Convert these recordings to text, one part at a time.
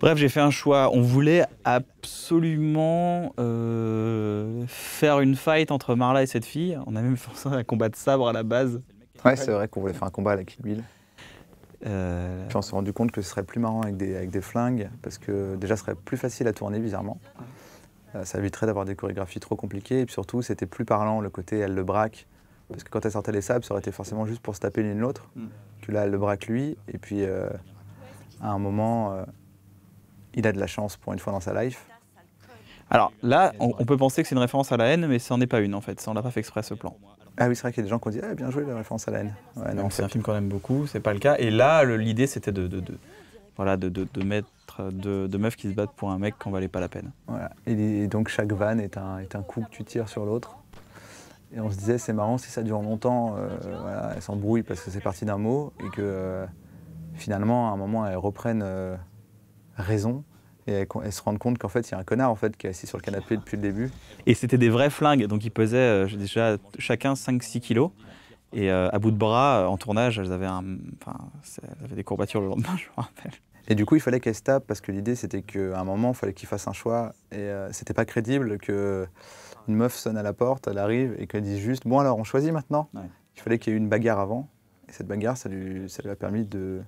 Bref, j'ai fait un choix. On voulait absolument euh, faire une fight entre Marla et cette fille. On a même forcé un combat de sabre à la base. Ouais, c'est vrai qu'on voulait faire un combat avec la Kill euh. Puis on s'est rendu compte que ce serait plus marrant avec des, flingues, parce que déjà ce serait plus facile à tourner bizarrement. Euh, ça éviterait d'avoir des chorégraphies trop compliquées, et puis surtout c'était plus parlant le côté elle le braque, parce que quand elle sortait les sabres, ça aurait été forcément juste pour se taper l'une l'autre. Que mm. là elle le braque lui, et puis à un moment, euh, il a de la chance pour une fois dans sa life. Alors là, on, peut penser que c'est une référence à la haine, mais ça n'en est pas une en fait. Ça, on l'a pas fait exprès ce plan. Ah oui, c'est vrai qu'il y a des gens qui ont dit ah, bien joué la référence à la haine. non, c'est un film qu'on aime beaucoup, c'est pas le cas. Et là, l'idée c'était de, voilà, de, mettre deux meufs qui se battent pour un mec qu'on valait pas la peine. Voilà. Et, donc chaque vanne est un, est un coup que tu tires sur l'autre. Et on se disait c'est marrant si ça dure longtemps, euh, elle voilà, parce que c'est parti d'un mot et que. Euh, finalement, à un moment, elles reprennent euh, raison et elles se rendent compte qu'en fait, il y a un connard en fait, qui est assis sur le canapé depuis le début. Et c'était des vrais flingues, donc ils pesaient euh, déjà chacun 5-6 kilos. Et euh, à bout de bras, en tournage, elles avaient, des courbatures le lendemain, je me rappelle. Et du coup, il fallait qu'elles se tapent parce que l'idée, c'était qu'à un moment, il fallait qu'ils fassent un choix. Et c'était pas crédible que une meuf sonne à la porte, elle arrive et qu'elle dise juste Bon, alors, on choisit maintenant. Il fallait qu'il y ait une bagarre avant. Et cette bagarre, ça lui, ça lui a permis de,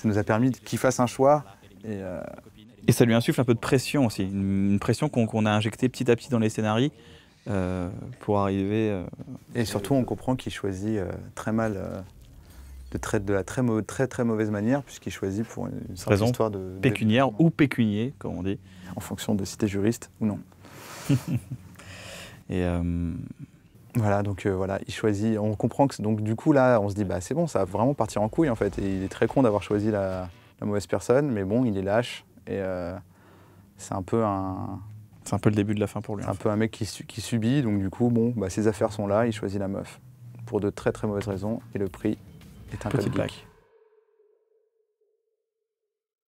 ça nous a permis qu'il fasse un choix. Euh, et, ça lui insuffle un peu de pression aussi, une, pression qu'on a injectée petit à petit dans les scénarios euh, pour arriver. Euh, et surtout, on comprend qu'il choisit très mal. de, de la très, très, mauvaise manière, puisqu'il choisit pour une, raison de... pécuniaire ou pécunier, comme on dit. En fonction de si t'es juriste ou non. et voilà, donc euh, voilà, il choisit. On comprend que donc du coup là, on se dit bah c'est bon, ça va vraiment partir en couille en fait. Et il est très con d'avoir choisi la, mauvaise personne, mais bon, il est lâche et euh, c'est un peu un. C'est un peu le début de la fin pour lui. Hein. Un peu un mec qui, subit, donc du coup bon, bah, ses affaires sont là, il choisit la meuf pour de très très mauvaises raisons et le prix est un petit peu